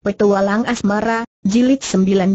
Petualang Asmara, Jilid 19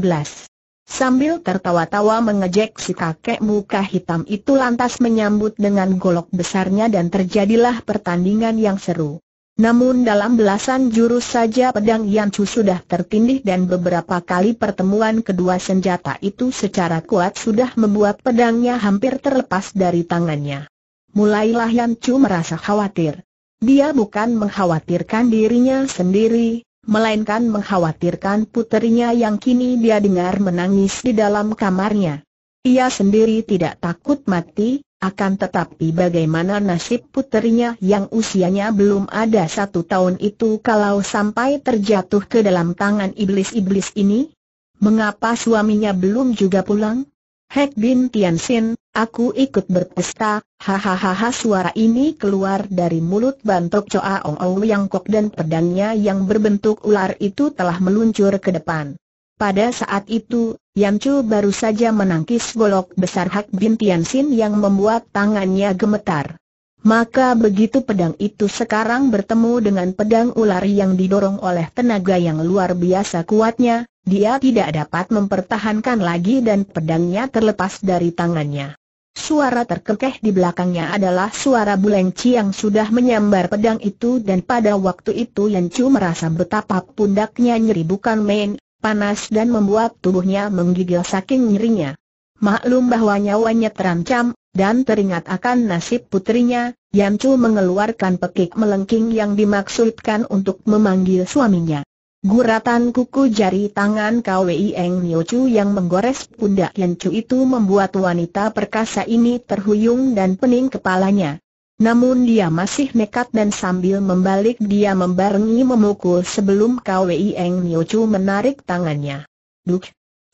Sambil tertawa-tawa mengejek si kakek muka hitam itu lantas menyambut dengan golok besarnya dan terjadilah pertandingan yang seru. Namun dalam belasan jurus saja pedang Yan Chu sudah tertindih dan beberapa kali pertemuan kedua senjata itu secara kuat sudah membuat pedangnya hampir terlepas dari tangannya. Mulailah Yan Chu merasa khawatir. Dia bukan mengkhawatirkan dirinya sendiri, melainkan mengkhawatirkan puterinya yang kini dia dengar menangis di dalam kamarnya. Ia sendiri tidak takut mati, akan tetapi bagaimana nasib puterinya yang usianya belum ada satu tahun itu kalau sampai terjatuh ke dalam tangan iblis-iblis ini? Mengapa suaminya belum juga pulang? Hek Bin Tian Sin, Aku ikut berpesta, hahaha suara ini keluar dari mulut bantok Choa Ong Ong yang kok dan pedangnya yang berbentuk ular itu telah meluncur ke depan. Pada saat itu, Chu baru saja menangkis golok besar Hak Bin Tian Xin yang membuat tangannya gemetar. Maka begitu pedang itu sekarang bertemu dengan pedang ular yang didorong oleh tenaga yang luar biasa kuatnya, dia tidak dapat mempertahankan lagi dan pedangnya terlepas dari tangannya. Suara terkekeh di belakangnya adalah suara Buleng yang sudah menyambar pedang itu dan pada waktu itu Yan Chu merasa betapa pundaknya nyeri bukan main, panas dan membuat tubuhnya menggigil saking nyerinya. Maklum bahwa nyawanya terancam, dan teringat akan nasib putrinya, Yan Chu mengeluarkan pekik melengking yang dimaksudkan untuk memanggil suaminya. Guratan kuku jari tangan Kwei Eng Nio yang menggores pundak Yen Chu itu membuat wanita perkasa ini terhuyung dan pening kepalanya. Namun dia masih nekat dan sambil membalik dia membarengi memukul sebelum Kwei Eng Nio menarik tangannya. Duk,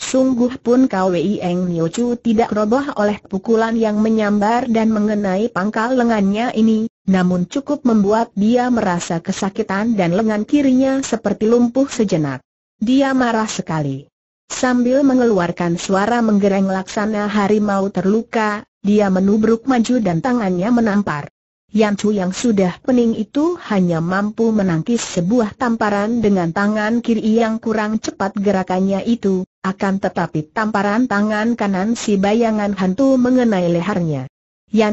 Sungguh pun kwi Eng Nyo Chu tidak roboh oleh pukulan yang menyambar dan mengenai pangkal lengannya ini, namun cukup membuat dia merasa kesakitan dan lengan kirinya seperti lumpuh sejenak. Dia marah sekali. Sambil mengeluarkan suara menggereng laksana harimau terluka, dia menubruk maju dan tangannya menampar. Yan Chu yang sudah pening itu hanya mampu menangkis sebuah tamparan dengan tangan kiri yang kurang cepat gerakannya itu, akan tetapi tamparan tangan kanan si bayangan hantu mengenai lehernya.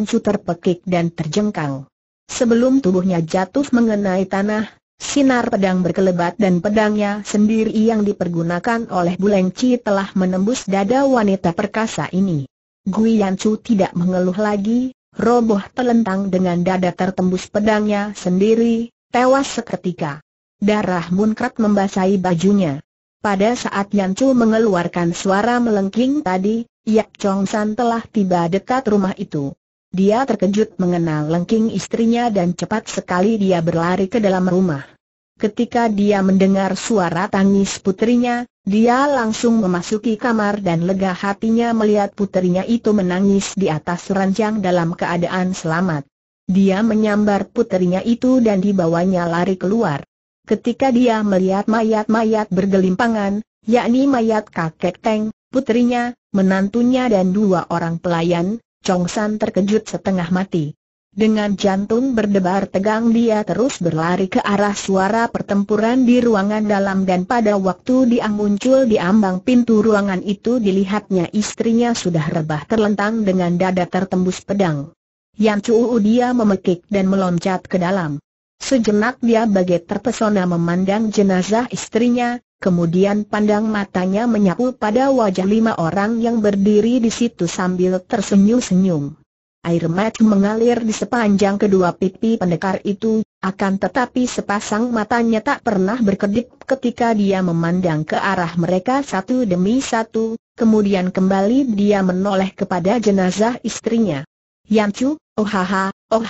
Chu terpekik dan terjengkang. Sebelum tubuhnya jatuh mengenai tanah, sinar pedang berkelebat dan pedangnya sendiri yang dipergunakan oleh Buleng Chi telah menembus dada wanita perkasa ini. Gui Chu tidak mengeluh lagi, roboh telentang dengan dada tertembus pedangnya sendiri, tewas seketika. Darah munkrat membasahi bajunya. Pada saat Yancu mengeluarkan suara melengking tadi, Yap Chong San telah tiba dekat rumah itu. Dia terkejut mengenal lengking istrinya dan cepat sekali dia berlari ke dalam rumah. Ketika dia mendengar suara tangis putrinya, dia langsung memasuki kamar dan lega hatinya melihat putrinya itu menangis di atas ranjang dalam keadaan selamat. Dia menyambar putrinya itu dan dibawanya lari keluar. Ketika dia melihat mayat-mayat bergelimpangan, yakni mayat kakek Teng, putrinya, menantunya dan dua orang pelayan, Chong San terkejut setengah mati. Dengan jantung berdebar tegang dia terus berlari ke arah suara pertempuran di ruangan dalam dan pada waktu dia muncul di ambang pintu ruangan itu dilihatnya istrinya sudah rebah terlentang dengan dada tertembus pedang. Yang Cu'u dia memekik dan meloncat ke dalam. Sejenak dia bagai terpesona memandang jenazah istrinya, kemudian pandang matanya menyapu pada wajah lima orang yang berdiri di situ sambil tersenyum-senyum. Air mata mengalir di sepanjang kedua pipi pendekar itu, akan tetapi sepasang matanya tak pernah berkedip ketika dia memandang ke arah mereka satu demi satu, kemudian kembali dia menoleh kepada jenazah istrinya. Yancu, oh ha, oh.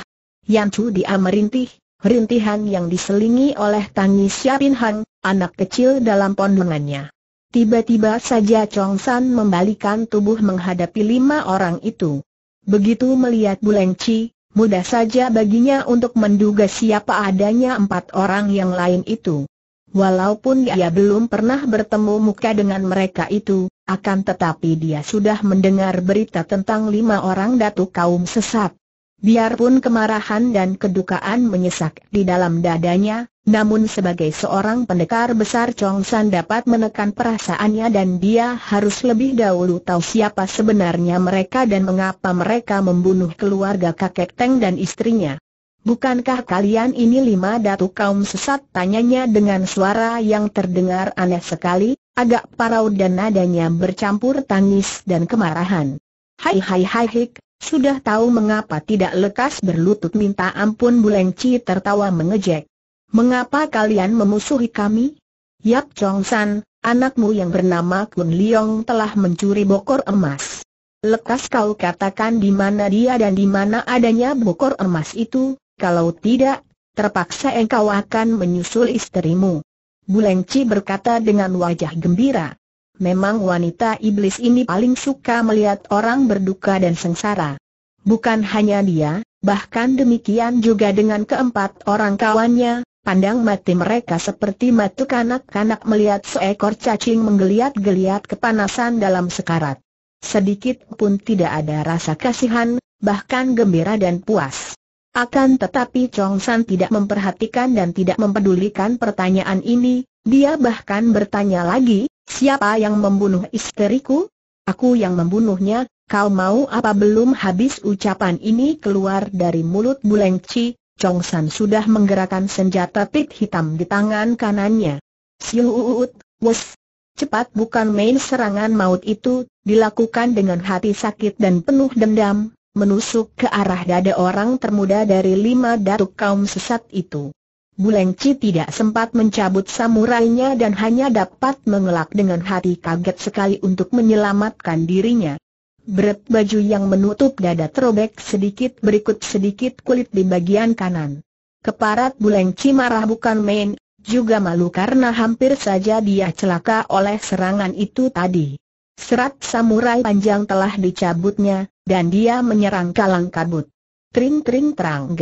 Yancu dia merintih, Rintihan yang diselingi oleh tangis Siapin Han, anak kecil dalam pondongannya. Tiba-tiba saja Chong San membalikan tubuh menghadapi lima orang itu. Begitu melihat Buleng Chi, mudah saja baginya untuk menduga siapa adanya empat orang yang lain itu. Walaupun ia belum pernah bertemu muka dengan mereka itu, akan tetapi dia sudah mendengar berita tentang lima orang datu kaum sesat. Biarpun kemarahan dan kedukaan menyesak di dalam dadanya, namun sebagai seorang pendekar besar Chong San dapat menekan perasaannya dan dia harus lebih dahulu tahu siapa sebenarnya mereka dan mengapa mereka membunuh keluarga kakek Teng dan istrinya. Bukankah kalian ini lima datu kaum sesat? Tanyanya dengan suara yang terdengar aneh sekali, agak parau dan nadanya bercampur tangis dan kemarahan. Hai hai hai hik, sudah tahu mengapa tidak lekas berlutut minta ampun Bulengci tertawa mengejek. Mengapa kalian memusuhi kami? Yap Chong San, anakmu yang bernama Kun Liong telah mencuri bokor emas. Lekas kau katakan di mana dia dan di mana adanya bokor emas itu, kalau tidak, terpaksa engkau akan menyusul istrimu. Bulengci berkata dengan wajah gembira. Memang wanita iblis ini paling suka melihat orang berduka dan sengsara. Bukan hanya dia, bahkan demikian juga dengan keempat orang kawannya, Pandang mati mereka seperti mati kanak-kanak melihat seekor cacing menggeliat-geliat kepanasan dalam sekarat. Sedikit pun tidak ada rasa kasihan, bahkan gembira dan puas. Akan tetapi Chong San tidak memperhatikan dan tidak mempedulikan pertanyaan ini, dia bahkan bertanya lagi, Siapa yang membunuh istriku? Aku yang membunuhnya, kau mau apa belum habis ucapan ini keluar dari mulut Bulengci, Chong San sudah menggerakkan senjata pit hitam di tangan kanannya. Siuut, wes, cepat bukan main serangan maut itu, dilakukan dengan hati sakit dan penuh dendam, menusuk ke arah dada orang termuda dari lima datuk kaum sesat itu. Bulengci tidak sempat mencabut samurainya dan hanya dapat mengelak dengan hati kaget sekali untuk menyelamatkan dirinya. Berat baju yang menutup dada terobek sedikit berikut sedikit kulit di bagian kanan. Keparat Bulengci marah bukan main, juga malu karena hampir saja dia celaka oleh serangan itu tadi. Serat samurai panjang telah dicabutnya, dan dia menyerang kalang kabut. Tring-tring terang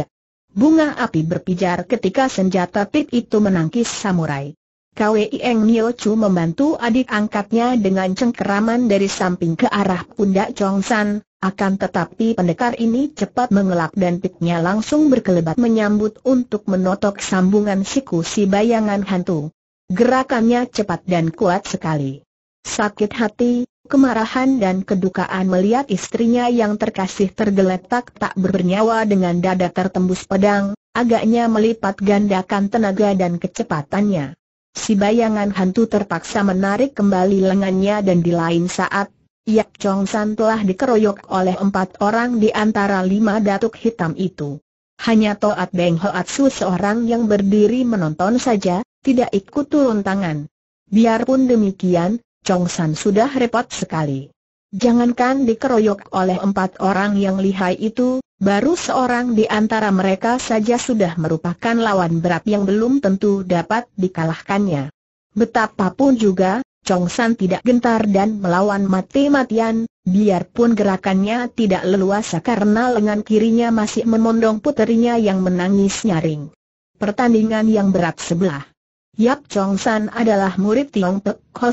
Bunga api berpijar ketika senjata pit itu menangkis samurai. Kwei Eng Nio Chu membantu adik angkatnya dengan cengkeraman dari samping ke arah pundak Chong San, akan tetapi pendekar ini cepat mengelak dan pitnya langsung berkelebat menyambut untuk menotok sambungan siku si bayangan hantu. Gerakannya cepat dan kuat sekali. Sakit hati, kemarahan dan kedukaan melihat istrinya yang terkasih tergeletak tak bernyawa dengan dada tertembus pedang, agaknya melipat gandakan tenaga dan kecepatannya. Si bayangan hantu terpaksa menarik kembali lengannya dan di lain saat, Yak Chong San telah dikeroyok oleh empat orang di antara lima datuk hitam itu. Hanya Toat Beng Hoat Su seorang yang berdiri menonton saja, tidak ikut turun tangan. Biarpun demikian, Chong San sudah repot sekali. Jangankan dikeroyok oleh empat orang yang lihai itu, baru seorang di antara mereka saja sudah merupakan lawan berat yang belum tentu dapat dikalahkannya. Betapapun juga, Chong San tidak gentar dan melawan mati-matian, biarpun gerakannya tidak leluasa karena lengan kirinya masih memondong puterinya yang menangis nyaring. Pertandingan yang berat sebelah. Yap Chong San adalah murid Tiong Pek Ho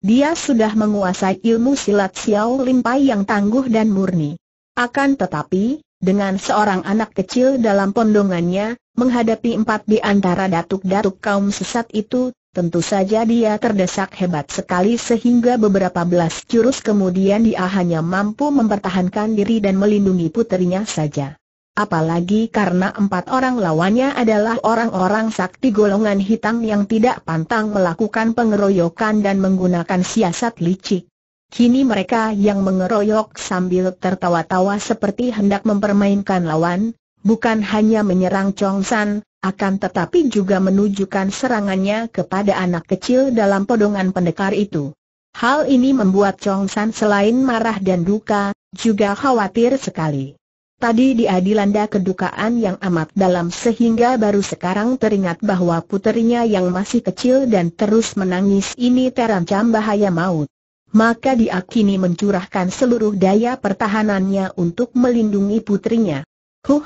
dia sudah menguasai ilmu silat Xiao Limpai yang tangguh dan murni. Akan tetapi, dengan seorang anak kecil dalam pondongannya, menghadapi empat di antara datuk-datuk kaum sesat itu, tentu saja dia terdesak hebat sekali sehingga beberapa belas jurus kemudian dia hanya mampu mempertahankan diri dan melindungi puterinya saja. Apalagi karena empat orang lawannya adalah orang-orang sakti golongan hitam yang tidak pantang melakukan pengeroyokan dan menggunakan siasat licik. Kini mereka yang mengeroyok sambil tertawa-tawa seperti hendak mempermainkan lawan, bukan hanya menyerang Chong San, akan tetapi juga menunjukkan serangannya kepada anak kecil dalam podongan pendekar itu. Hal ini membuat Chong San selain marah dan duka, juga khawatir sekali. Tadi dia dilanda kedukaan yang amat dalam sehingga baru sekarang teringat bahwa puterinya yang masih kecil dan terus menangis ini terancam bahaya maut. Maka dia kini mencurahkan seluruh daya pertahanannya untuk melindungi putrinya. Huh!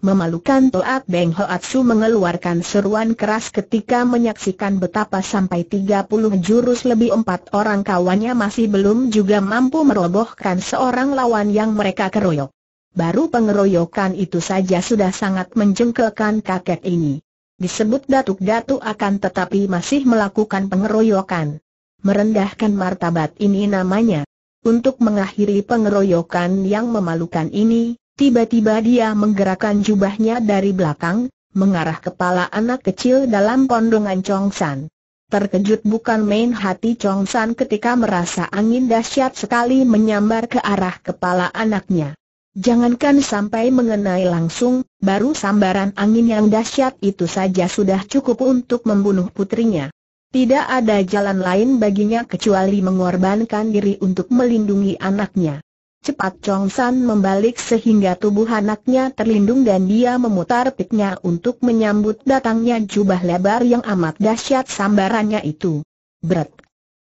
Memalukan Toat Beng Hoatsu mengeluarkan seruan keras ketika menyaksikan betapa sampai 30 jurus lebih empat orang kawannya masih belum juga mampu merobohkan seorang lawan yang mereka keroyok. Baru pengeroyokan itu saja sudah sangat menjengkelkan kakek ini. Disebut datuk-datuk akan tetapi masih melakukan pengeroyokan. Merendahkan martabat ini namanya. Untuk mengakhiri pengeroyokan yang memalukan ini, tiba-tiba dia menggerakkan jubahnya dari belakang, mengarah kepala anak kecil dalam Chong Chongsan. Terkejut bukan main hati Chong San ketika merasa angin dahsyat sekali menyambar ke arah kepala anaknya. Jangankan sampai mengenai langsung, baru sambaran angin yang dahsyat itu saja sudah cukup untuk membunuh putrinya. Tidak ada jalan lain baginya kecuali mengorbankan diri untuk melindungi anaknya. Cepat Chong San membalik sehingga tubuh anaknya terlindung dan dia memutar piknya untuk menyambut datangnya jubah lebar yang amat dahsyat sambarannya itu. Berat.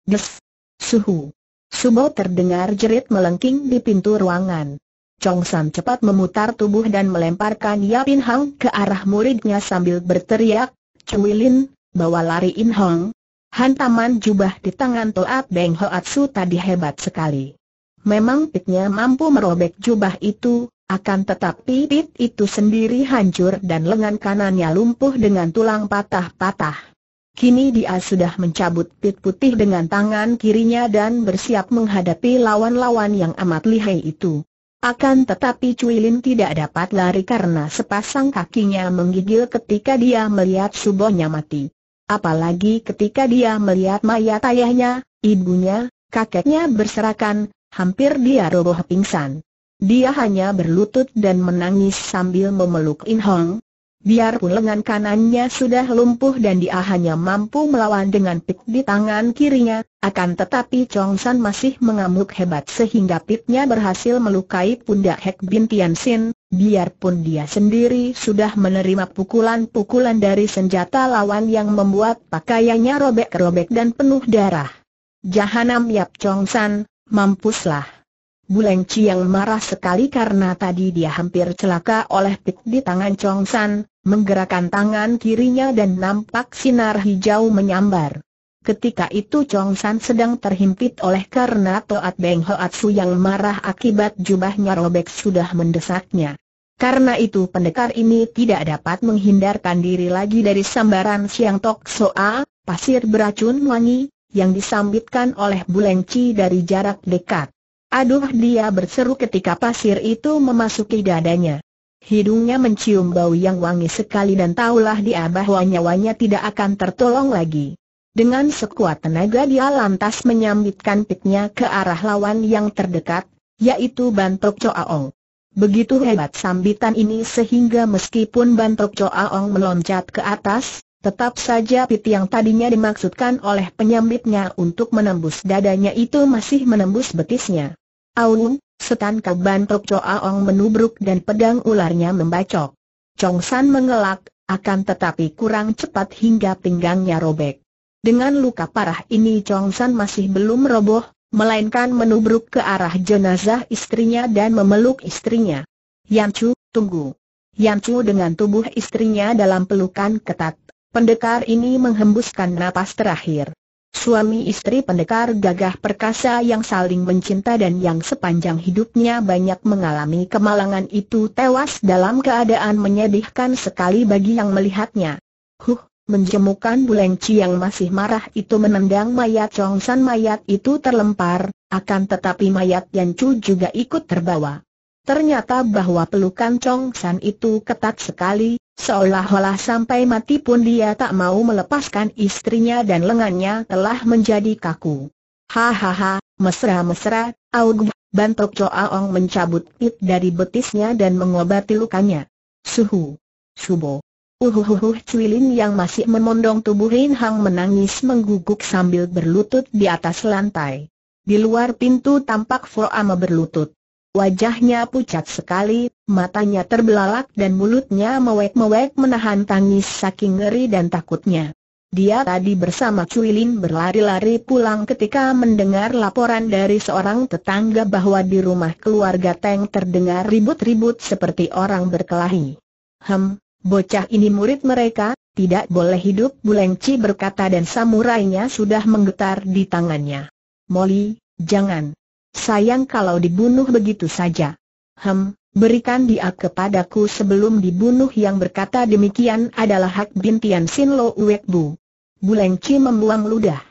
Des. Suhu. Subo terdengar jerit melengking di pintu ruangan. Chong San cepat memutar tubuh dan melemparkan Yapin Hang ke arah muridnya sambil berteriak, Cui bawa lari In Hong. Hantaman jubah di tangan Toat Beng Hoatsu tadi hebat sekali. Memang pitnya mampu merobek jubah itu, akan tetapi pit itu sendiri hancur dan lengan kanannya lumpuh dengan tulang patah-patah. Kini dia sudah mencabut pit putih dengan tangan kirinya dan bersiap menghadapi lawan-lawan yang amat lihai itu. Akan tetapi Cui Lin tidak dapat lari karena sepasang kakinya menggigil ketika dia melihat subuhnya mati. Apalagi ketika dia melihat mayat ayahnya, ibunya, kakeknya berserakan, hampir dia roboh pingsan. Dia hanya berlutut dan menangis sambil memeluk In Hong, Biarpun lengan kanannya sudah lumpuh dan dia hanya mampu melawan dengan pik di tangan kirinya, akan tetapi Chong San masih mengamuk hebat sehingga piknya berhasil melukai pundak Hek Bin Tian Sin, biarpun dia sendiri sudah menerima pukulan-pukulan dari senjata lawan yang membuat pakaiannya robek-robek dan penuh darah. Jahanam Yap Chong San, mampuslah. Buleng Chiang marah sekali karena tadi dia hampir celaka oleh pit di tangan Chong San, menggerakkan tangan kirinya dan nampak sinar hijau menyambar. Ketika itu Chong San sedang terhimpit oleh karena Toat Beng Su yang marah akibat jubahnya robek sudah mendesaknya. Karena itu pendekar ini tidak dapat menghindarkan diri lagi dari sambaran Siang Tok Soa, pasir beracun wangi, yang disambitkan oleh Bulengci dari jarak dekat. Aduh dia berseru ketika pasir itu memasuki dadanya. Hidungnya mencium bau yang wangi sekali dan taulah dia bahwa nyawanya tidak akan tertolong lagi. Dengan sekuat tenaga dia lantas menyambitkan pitnya ke arah lawan yang terdekat, yaitu Bantok Coaong. Begitu hebat sambitan ini sehingga meskipun Bantok Coaong meloncat ke atas, Tetap saja pit yang tadinya dimaksudkan oleh penyambitnya untuk menembus dadanya itu masih menembus betisnya. Aung, setan kaban Tok Choa menubruk dan pedang ularnya membacok. Chong San mengelak, akan tetapi kurang cepat hingga pinggangnya robek. Dengan luka parah ini Chong San masih belum roboh, melainkan menubruk ke arah jenazah istrinya dan memeluk istrinya. Yan Chu, tunggu. Yan Chu dengan tubuh istrinya dalam pelukan ketat Pendekar ini menghembuskan napas terakhir. Suami istri pendekar gagah perkasa yang saling mencinta dan yang sepanjang hidupnya banyak mengalami kemalangan itu tewas dalam keadaan menyedihkan sekali bagi yang melihatnya. Huh, menjemukan Bulengci yang masih marah itu menendang mayat San mayat itu terlempar, akan tetapi mayat Chu juga ikut terbawa. Ternyata bahwa pelukan San itu ketat sekali, Seolah-olah sampai mati pun dia tak mau melepaskan istrinya dan lengannya telah menjadi kaku. Hahaha, mesra-mesra, aug, bantok ong mencabut pit dari betisnya dan mengobati lukanya. Suhu. Subo. Uhuhuhuh Cuilin yang masih memondong tubuh Rin Hang menangis mengguguk sambil berlutut di atas lantai. Di luar pintu tampak Foama berlutut. Wajahnya pucat sekali, matanya terbelalak dan mulutnya mewek-mewek menahan tangis saking ngeri dan takutnya. Dia tadi bersama Cui Lin berlari-lari pulang ketika mendengar laporan dari seorang tetangga bahwa di rumah keluarga Teng terdengar ribut-ribut seperti orang berkelahi. Hem, bocah ini murid mereka, tidak boleh hidup Bulengci berkata dan samurainya sudah menggetar di tangannya. Molly, jangan. Sayang kalau dibunuh begitu saja. Hem, berikan dia kepadaku sebelum dibunuh yang berkata demikian adalah hak bintian Sin Lo Uwek Bu. Bulengci membuang ludah.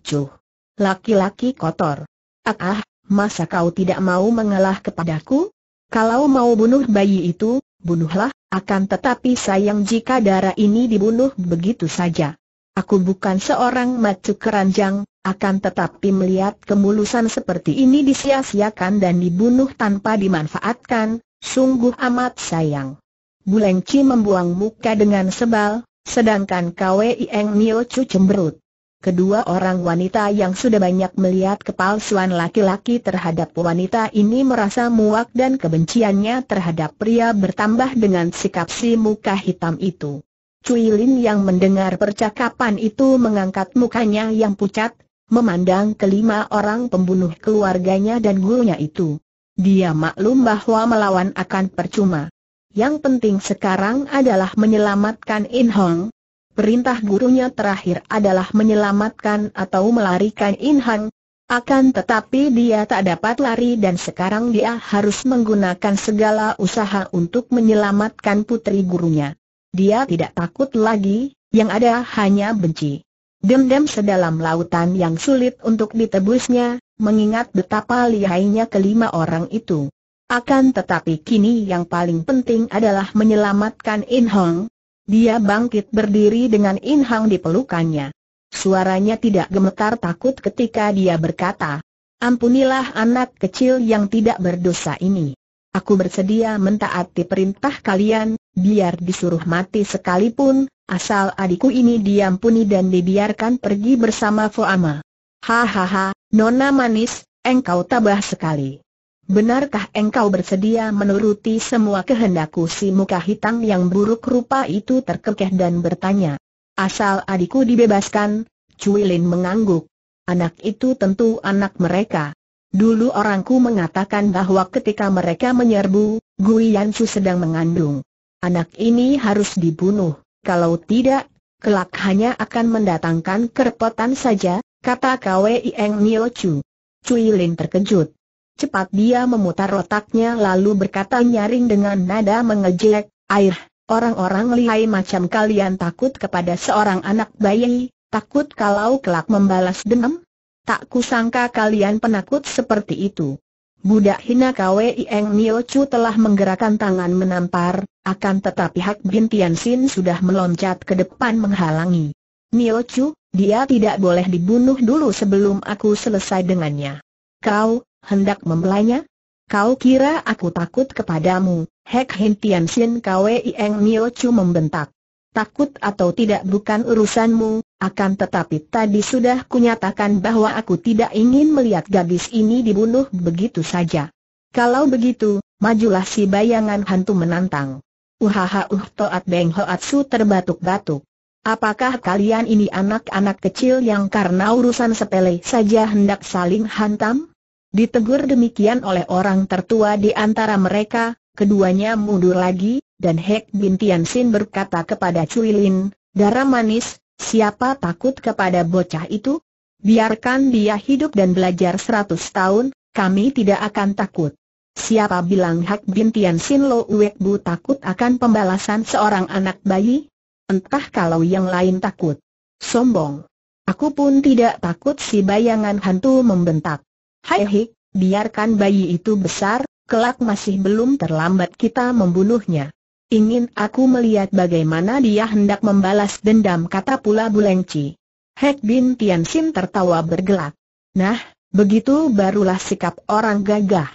Cuh. Laki-laki kotor. Ah, ah, masa kau tidak mau mengalah kepadaku? Kalau mau bunuh bayi itu, bunuhlah, akan tetapi sayang jika darah ini dibunuh begitu saja. Aku bukan seorang macu keranjang, akan tetapi melihat kemulusan seperti ini disia-siakan dan dibunuh tanpa dimanfaatkan, sungguh amat sayang. Buleng membuang muka dengan sebal, sedangkan Kwei Ieng Nio Chu cemberut. Kedua orang wanita yang sudah banyak melihat kepalsuan laki-laki terhadap wanita ini merasa muak dan kebenciannya terhadap pria bertambah dengan sikap si muka hitam itu. Cui Lin yang mendengar percakapan itu mengangkat mukanya yang pucat, memandang kelima orang pembunuh keluarganya dan gurunya itu. Dia maklum bahwa melawan akan percuma. Yang penting sekarang adalah menyelamatkan In Hong. Perintah gurunya terakhir adalah menyelamatkan atau melarikan In Hong. Akan tetapi dia tak dapat lari dan sekarang dia harus menggunakan segala usaha untuk menyelamatkan putri gurunya. Dia tidak takut lagi, yang ada hanya benci dendam sedalam lautan yang sulit untuk ditebusnya, mengingat betapa lihainya kelima orang itu. Akan tetapi kini yang paling penting adalah menyelamatkan In Hong. Dia bangkit berdiri dengan In Hong di pelukannya. Suaranya tidak gemetar takut ketika dia berkata, Ampunilah anak kecil yang tidak berdosa ini. Aku bersedia mentaati perintah kalian, biar disuruh mati sekalipun, Asal adikku ini diampuni dan dibiarkan pergi bersama Foama. Hahaha, nona manis, engkau tabah sekali. Benarkah engkau bersedia menuruti semua kehendakku si muka hitam yang buruk rupa itu terkekeh dan bertanya. Asal adikku dibebaskan, Cuilin mengangguk. Anak itu tentu anak mereka. Dulu orangku mengatakan bahwa ketika mereka menyerbu, Gui Yansu sedang mengandung. Anak ini harus dibunuh. Kalau tidak, kelak hanya akan mendatangkan kerepotan saja, kata Kwei Eng Nio Chu. Cui Lin terkejut. Cepat dia memutar otaknya lalu berkata nyaring dengan nada mengejek, Air, orang-orang lihai macam kalian takut kepada seorang anak bayi, takut kalau kelak membalas dendam? Tak kusangka kalian penakut seperti itu. Budak hina Kwei Eng Nio Chu telah menggerakkan tangan menampar, akan tetapi Hak Bin Tian Sin sudah meloncat ke depan menghalangi. Nio Chu, dia tidak boleh dibunuh dulu sebelum aku selesai dengannya. Kau, hendak membelanya? Kau kira aku takut kepadamu, Hak Bin Tian Sin Kwei Eng Nio Chu membentak. Takut atau tidak bukan urusanmu, akan tetapi tadi sudah kunyatakan bahwa aku tidak ingin melihat gadis ini dibunuh begitu saja. Kalau begitu, majulah si bayangan hantu menantang. Uhaha uh toat beng su terbatuk-batuk. Apakah kalian ini anak-anak kecil yang karena urusan sepele saja hendak saling hantam? Ditegur demikian oleh orang tertua di antara mereka, keduanya mundur lagi, dan Hek Bintian Sin berkata kepada Cui Lin, darah manis, Siapa takut kepada bocah itu? Biarkan dia hidup dan belajar seratus tahun, kami tidak akan takut. Siapa bilang Hak Bintian Sin Lo Uek Bu takut akan pembalasan seorang anak bayi? Entah kalau yang lain takut. Sombong. Aku pun tidak takut si bayangan hantu membentak. Hai hik, biarkan bayi itu besar, kelak masih belum terlambat kita membunuhnya. Ingin aku melihat bagaimana dia hendak membalas dendam kata pula Bulengci. Hek Bin Tian Sim tertawa bergelak. Nah, begitu barulah sikap orang gagah.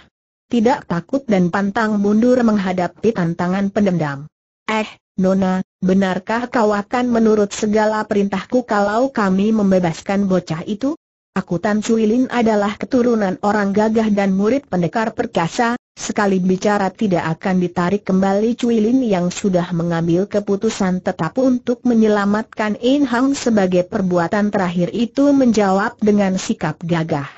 Tidak takut dan pantang mundur menghadapi tantangan pendendam. Eh, Nona, benarkah kau akan menurut segala perintahku kalau kami membebaskan bocah itu? Aku Tan Suilin adalah keturunan orang gagah dan murid pendekar perkasa, Sekali bicara tidak akan ditarik kembali Cui Lin yang sudah mengambil keputusan tetap untuk menyelamatkan In Hang sebagai perbuatan terakhir itu menjawab dengan sikap gagah.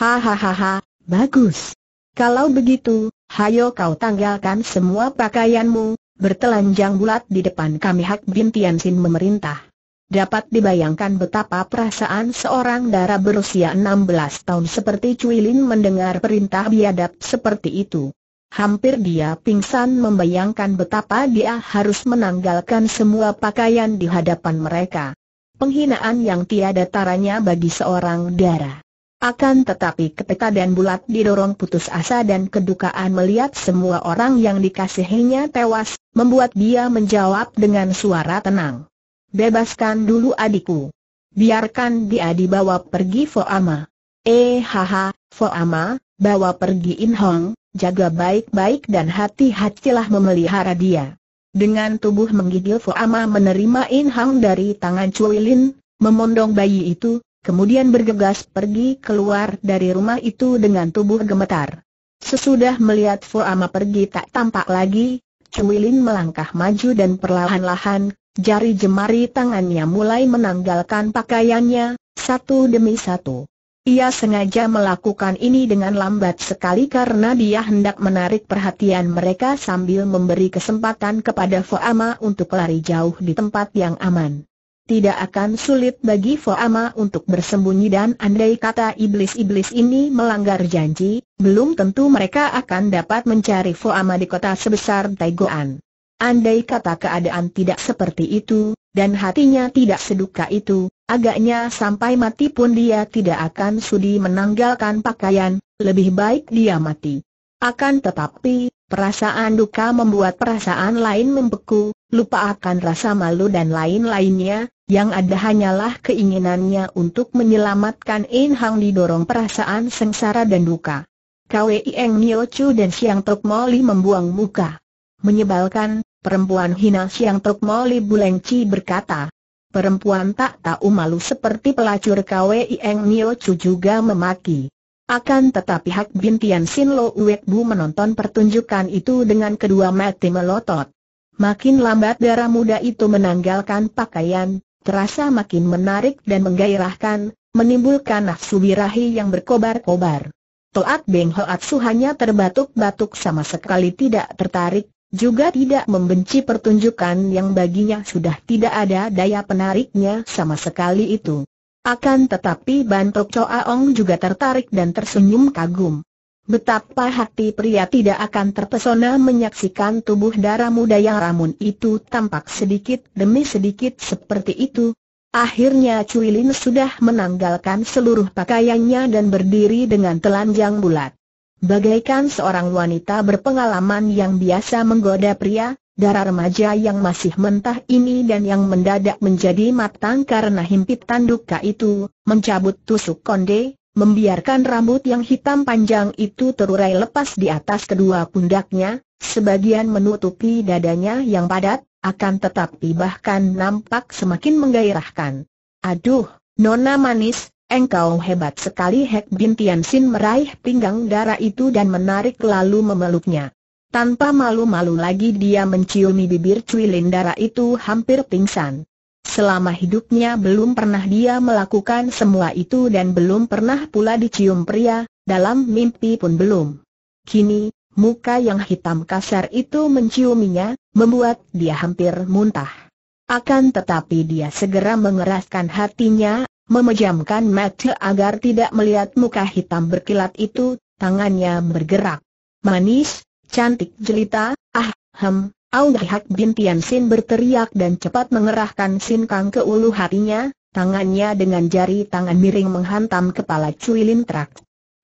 Hahaha, bagus. Kalau begitu, hayo kau tanggalkan semua pakaianmu, bertelanjang bulat di depan kami Hak Bin Sin memerintah. Dapat dibayangkan betapa perasaan seorang dara berusia 16 tahun seperti Cuilin mendengar perintah biadab seperti itu. Hampir dia pingsan membayangkan betapa dia harus menanggalkan semua pakaian di hadapan mereka. Penghinaan yang tiada taranya bagi seorang dara. Akan tetapi ketika dan bulat didorong putus asa dan kedukaan melihat semua orang yang dikasihinya tewas, membuat dia menjawab dengan suara tenang. Bebaskan dulu adikku. Biarkan dia dibawa pergi Foama. Eh haha, Foama, bawa pergi In Hong, jaga baik-baik dan hati-hatilah memelihara dia. Dengan tubuh menggigil Foama menerima In Hong dari tangan Cui Lin, memondong bayi itu, kemudian bergegas pergi keluar dari rumah itu dengan tubuh gemetar. Sesudah melihat Foama pergi tak tampak lagi, Cui Lin melangkah maju dan perlahan-lahan Jari jemari tangannya mulai menanggalkan pakaiannya, satu demi satu. Ia sengaja melakukan ini dengan lambat sekali karena dia hendak menarik perhatian mereka sambil memberi kesempatan kepada Foama untuk lari jauh di tempat yang aman. Tidak akan sulit bagi Foama untuk bersembunyi dan andai kata iblis-iblis ini melanggar janji, belum tentu mereka akan dapat mencari Foama di kota sebesar Taigoan. Andai kata keadaan tidak seperti itu, dan hatinya tidak seduka itu, agaknya sampai mati pun dia tidak akan sudi menanggalkan pakaian, lebih baik dia mati. Akan tetapi, perasaan duka membuat perasaan lain membeku, lupa akan rasa malu dan lain-lainnya, yang ada hanyalah keinginannya untuk menyelamatkan In Hang didorong perasaan sengsara dan duka. Kwee Eng Nio Chu dan Siang Tok Moli membuang muka. Menyebalkan, Perempuan hina Siang Tok Moli Bulengci berkata, Perempuan tak tahu malu seperti pelacur KWI Eng Nio Chu juga memaki. Akan tetapi Hak Bintian Sin Lo Uwek Bu menonton pertunjukan itu dengan kedua mati melotot. Makin lambat darah muda itu menanggalkan pakaian, terasa makin menarik dan menggairahkan, menimbulkan nafsu birahi yang berkobar-kobar. Toat Beng Hoat Su hanya terbatuk-batuk sama sekali tidak tertarik, juga tidak membenci pertunjukan yang baginya sudah tidak ada daya penariknya sama sekali itu. Akan tetapi Bantok Ong juga tertarik dan tersenyum kagum. Betapa hati pria tidak akan terpesona menyaksikan tubuh darah muda yang ramun itu tampak sedikit demi sedikit seperti itu, Akhirnya Cui Lin sudah menanggalkan seluruh pakaiannya dan berdiri dengan telanjang bulat. Bagaikan seorang wanita berpengalaman yang biasa menggoda pria, darah remaja yang masih mentah ini dan yang mendadak menjadi matang karena himpit tanduka itu, mencabut tusuk konde, membiarkan rambut yang hitam panjang itu terurai lepas di atas kedua pundaknya, sebagian menutupi dadanya yang padat, akan tetapi bahkan nampak semakin menggairahkan. Aduh, Nona manis, Engkau hebat sekali Hek Bin sin meraih pinggang darah itu dan menarik lalu memeluknya. Tanpa malu-malu lagi dia menciumi bibir Lin darah itu hampir pingsan. Selama hidupnya belum pernah dia melakukan semua itu dan belum pernah pula dicium pria, dalam mimpi pun belum. Kini, muka yang hitam kasar itu menciuminya, membuat dia hampir muntah. Akan tetapi dia segera mengeraskan hatinya memejamkan mata agar tidak melihat muka hitam berkilat itu, tangannya bergerak. Manis, cantik jelita, ah, hem, Aung Hak bin Sin berteriak dan cepat mengerahkan Sin Kang ke ulu hatinya, tangannya dengan jari tangan miring menghantam kepala Cui Lin Trak.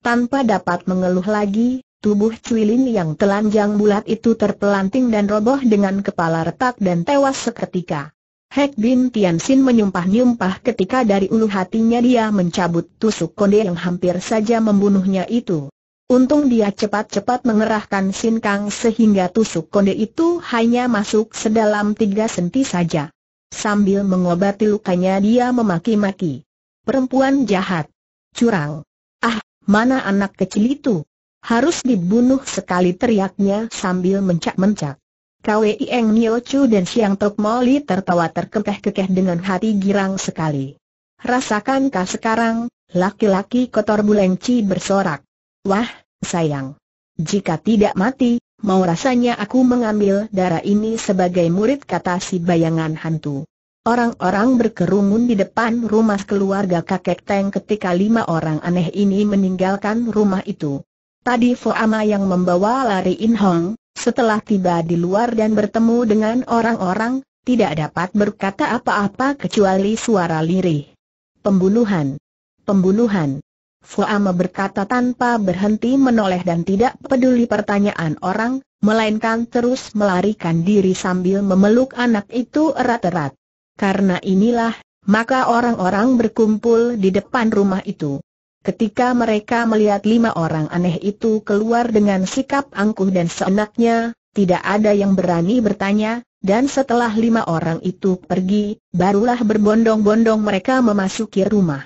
Tanpa dapat mengeluh lagi, tubuh Cui Lin yang telanjang bulat itu terpelanting dan roboh dengan kepala retak dan tewas seketika. Hek Bin Tianxin menyumpah-nyumpah ketika dari ulu hatinya dia mencabut tusuk konde yang hampir saja membunuhnya itu. Untung dia cepat-cepat mengerahkan Sin Kang sehingga tusuk konde itu hanya masuk sedalam tiga senti saja. Sambil mengobati lukanya dia memaki-maki. Perempuan jahat. Curang. Ah, mana anak kecil itu? Harus dibunuh sekali teriaknya sambil mencak-mencak. Kwei Eng Nio Chu dan Siang Tok Moli tertawa terkekeh-kekeh dengan hati girang sekali. Rasakankah sekarang, laki-laki kotor buleng Chi bersorak. Wah, sayang. Jika tidak mati, mau rasanya aku mengambil darah ini sebagai murid kata si bayangan hantu. Orang-orang berkerumun di depan rumah keluarga kakek Teng ketika lima orang aneh ini meninggalkan rumah itu. Tadi Ama yang membawa lari In Hong, setelah tiba di luar dan bertemu dengan orang-orang, tidak dapat berkata apa-apa kecuali suara lirih. Pembunuhan. Pembunuhan. Fuama berkata tanpa berhenti menoleh dan tidak peduli pertanyaan orang, melainkan terus melarikan diri sambil memeluk anak itu erat-erat. Karena inilah, maka orang-orang berkumpul di depan rumah itu. Ketika mereka melihat lima orang aneh itu keluar dengan sikap angkuh dan seenaknya, tidak ada yang berani bertanya, dan setelah lima orang itu pergi, barulah berbondong-bondong mereka memasuki rumah.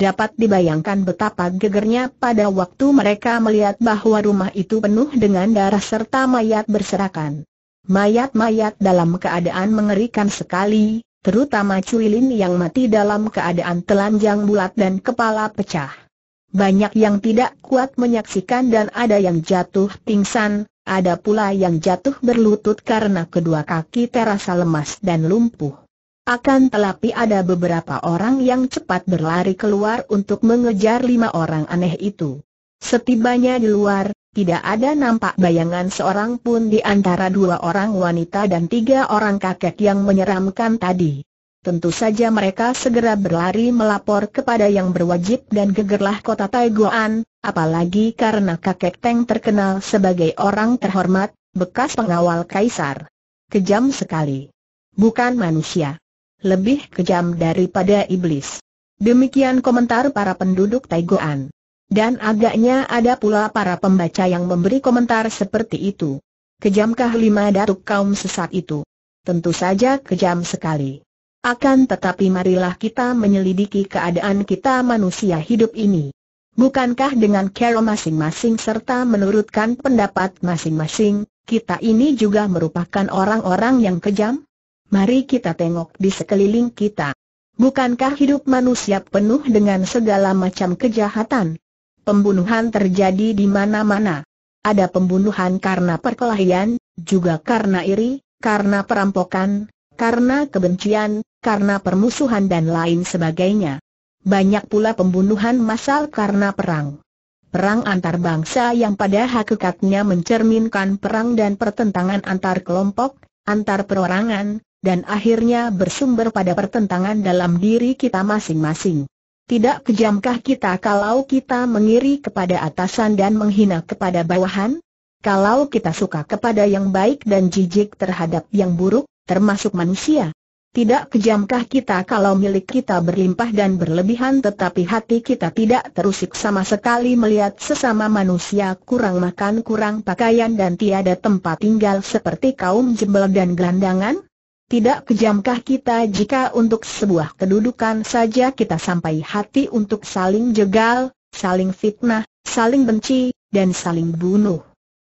Dapat dibayangkan betapa gegernya pada waktu mereka melihat bahwa rumah itu penuh dengan darah serta mayat berserakan. Mayat-mayat dalam keadaan mengerikan sekali, terutama Cuilin yang mati dalam keadaan telanjang bulat dan kepala pecah. Banyak yang tidak kuat menyaksikan dan ada yang jatuh pingsan, ada pula yang jatuh berlutut karena kedua kaki terasa lemas dan lumpuh. Akan tetapi ada beberapa orang yang cepat berlari keluar untuk mengejar lima orang aneh itu. Setibanya di luar, tidak ada nampak bayangan seorang pun di antara dua orang wanita dan tiga orang kakek yang menyeramkan tadi. Tentu saja mereka segera berlari melapor kepada yang berwajib dan gegerlah kota Taiguan, apalagi karena kakek Teng terkenal sebagai orang terhormat, bekas pengawal kaisar. Kejam sekali. Bukan manusia. Lebih kejam daripada iblis. Demikian komentar para penduduk Taiguan. Dan agaknya ada pula para pembaca yang memberi komentar seperti itu. Kejamkah lima datuk kaum sesat itu? Tentu saja kejam sekali. Akan tetapi marilah kita menyelidiki keadaan kita manusia hidup ini. Bukankah dengan cara masing-masing serta menurutkan pendapat masing-masing, kita ini juga merupakan orang-orang yang kejam? Mari kita tengok di sekeliling kita. Bukankah hidup manusia penuh dengan segala macam kejahatan? Pembunuhan terjadi di mana-mana. Ada pembunuhan karena perkelahian, juga karena iri, karena perampokan, karena kebencian, karena permusuhan dan lain sebagainya. Banyak pula pembunuhan massal karena perang. Perang antar bangsa yang pada hakikatnya mencerminkan perang dan pertentangan antar kelompok, antar perorangan, dan akhirnya bersumber pada pertentangan dalam diri kita masing-masing. Tidak kejamkah kita kalau kita mengiri kepada atasan dan menghina kepada bawahan? Kalau kita suka kepada yang baik dan jijik terhadap yang buruk, termasuk manusia. Tidak kejamkah kita kalau milik kita berlimpah dan berlebihan tetapi hati kita tidak terusik sama sekali melihat sesama manusia kurang makan kurang pakaian dan tiada tempat tinggal seperti kaum jebel dan gelandangan? Tidak kejamkah kita jika untuk sebuah kedudukan saja kita sampai hati untuk saling jegal, saling fitnah, saling benci, dan saling bunuh?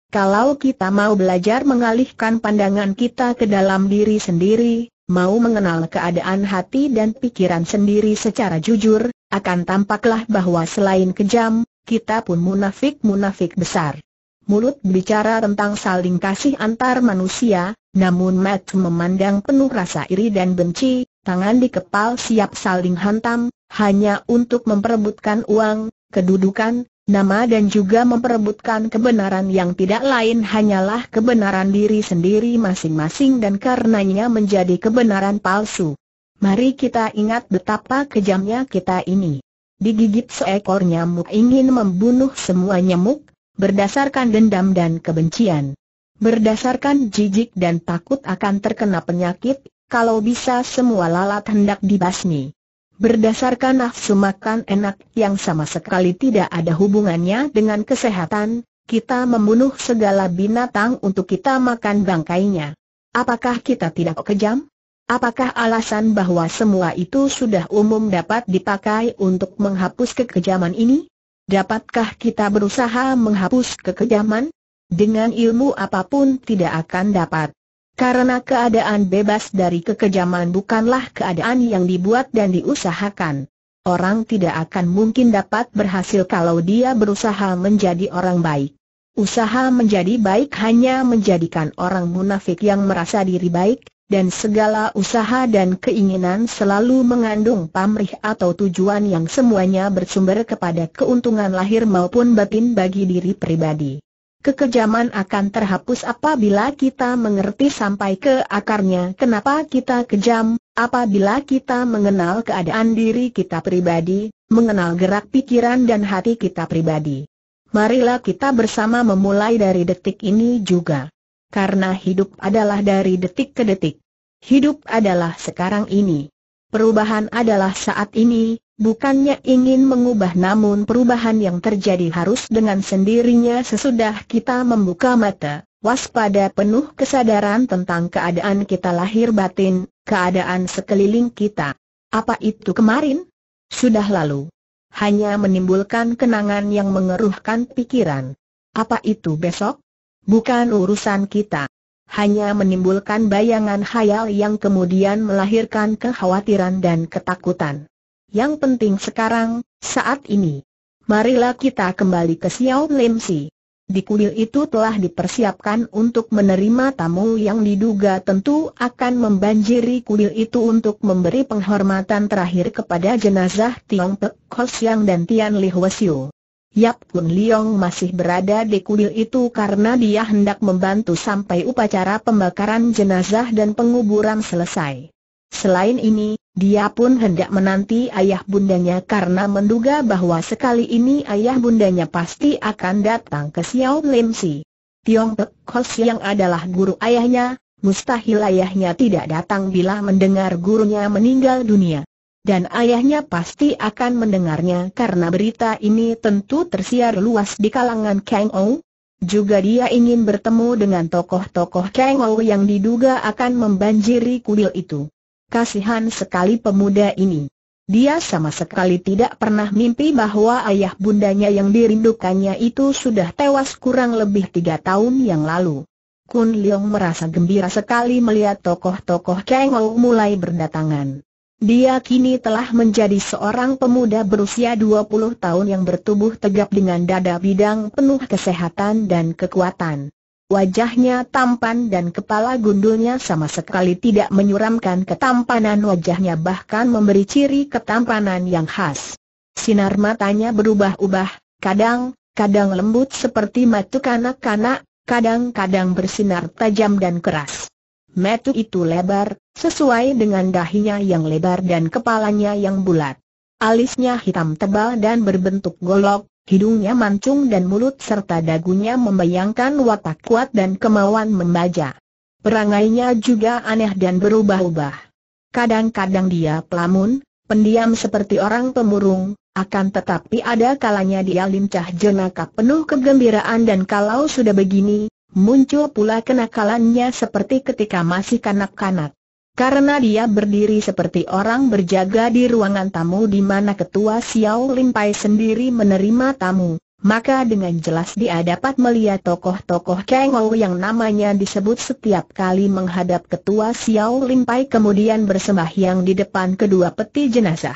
Kalau kita mau belajar mengalihkan pandangan kita ke dalam diri sendiri, mau mengenal keadaan hati dan pikiran sendiri secara jujur, akan tampaklah bahwa selain kejam, kita pun munafik-munafik besar. Mulut bicara tentang saling kasih antar manusia, namun Matt memandang penuh rasa iri dan benci, tangan dikepal siap saling hantam, hanya untuk memperebutkan uang, kedudukan, nama dan juga memperebutkan kebenaran yang tidak lain hanyalah kebenaran diri sendiri masing-masing dan karenanya menjadi kebenaran palsu. Mari kita ingat betapa kejamnya kita ini. Digigit seekor nyamuk ingin membunuh semua nyamuk, berdasarkan dendam dan kebencian. Berdasarkan jijik dan takut akan terkena penyakit, kalau bisa semua lalat hendak dibasmi. Berdasarkan nafsu makan enak yang sama sekali tidak ada hubungannya dengan kesehatan, kita membunuh segala binatang untuk kita makan bangkainya. Apakah kita tidak kejam? Apakah alasan bahwa semua itu sudah umum dapat dipakai untuk menghapus kekejaman ini? Dapatkah kita berusaha menghapus kekejaman? Dengan ilmu apapun tidak akan dapat. Karena keadaan bebas dari kekejaman bukanlah keadaan yang dibuat dan diusahakan. Orang tidak akan mungkin dapat berhasil kalau dia berusaha menjadi orang baik. Usaha menjadi baik hanya menjadikan orang munafik yang merasa diri baik, dan segala usaha dan keinginan selalu mengandung pamrih atau tujuan yang semuanya bersumber kepada keuntungan lahir maupun batin bagi diri pribadi. Kekejaman akan terhapus apabila kita mengerti sampai ke akarnya kenapa kita kejam, apabila kita mengenal keadaan diri kita pribadi, mengenal gerak pikiran dan hati kita pribadi. Marilah kita bersama memulai dari detik ini juga. Karena hidup adalah dari detik ke detik. Hidup adalah sekarang ini. Perubahan adalah saat ini, Bukannya ingin mengubah namun perubahan yang terjadi harus dengan sendirinya sesudah kita membuka mata, waspada penuh kesadaran tentang keadaan kita lahir batin, keadaan sekeliling kita. Apa itu kemarin? Sudah lalu. Hanya menimbulkan kenangan yang mengeruhkan pikiran. Apa itu besok? Bukan urusan kita hanya menimbulkan bayangan hayal yang kemudian melahirkan kekhawatiran dan ketakutan yang penting sekarang, saat ini. Marilah kita kembali ke Xiao Lim Si. Di kuil itu telah dipersiapkan untuk menerima tamu yang diduga tentu akan membanjiri kuil itu untuk memberi penghormatan terakhir kepada jenazah Tiong Pek Kosiang dan Tian Li Huasiu. Yap Kun Liong masih berada di kuil itu karena dia hendak membantu sampai upacara pembakaran jenazah dan penguburan selesai. Selain ini, dia pun hendak menanti ayah bundanya karena menduga bahwa sekali ini ayah bundanya pasti akan datang ke Xiao Lim Si. Tiong Pek Kos yang adalah guru ayahnya, mustahil ayahnya tidak datang bila mendengar gurunya meninggal dunia. Dan ayahnya pasti akan mendengarnya karena berita ini tentu tersiar luas di kalangan Kang Ou. Juga dia ingin bertemu dengan tokoh-tokoh Kang Ou yang diduga akan membanjiri kuil itu. Kasihan sekali pemuda ini. Dia sama sekali tidak pernah mimpi bahwa ayah bundanya yang dirindukannya itu sudah tewas kurang lebih tiga tahun yang lalu. Kun Leong merasa gembira sekali melihat tokoh-tokoh Ou mulai berdatangan. Dia kini telah menjadi seorang pemuda berusia 20 tahun yang bertubuh tegap dengan dada bidang penuh kesehatan dan kekuatan. Wajahnya tampan dan kepala gundulnya sama sekali tidak menyuramkan ketampanan wajahnya bahkan memberi ciri ketampanan yang khas. Sinar matanya berubah-ubah, kadang, kadang lembut seperti matu kanak-kanak, kadang-kadang bersinar tajam dan keras. Matu itu lebar, sesuai dengan dahinya yang lebar dan kepalanya yang bulat. Alisnya hitam tebal dan berbentuk golok, hidungnya mancung dan mulut serta dagunya membayangkan watak kuat dan kemauan membaca. Perangainya juga aneh dan berubah-ubah. Kadang-kadang dia pelamun, pendiam seperti orang pemurung, akan tetapi ada kalanya dia lincah jenaka penuh kegembiraan dan kalau sudah begini, muncul pula kenakalannya seperti ketika masih kanak-kanak. Karena dia berdiri seperti orang berjaga di ruangan tamu di mana ketua Xiao Limpai sendiri menerima tamu, maka dengan jelas dia dapat melihat tokoh-tokoh Kengou yang namanya disebut setiap kali menghadap ketua Xiao Limpai kemudian yang di depan kedua peti jenazah.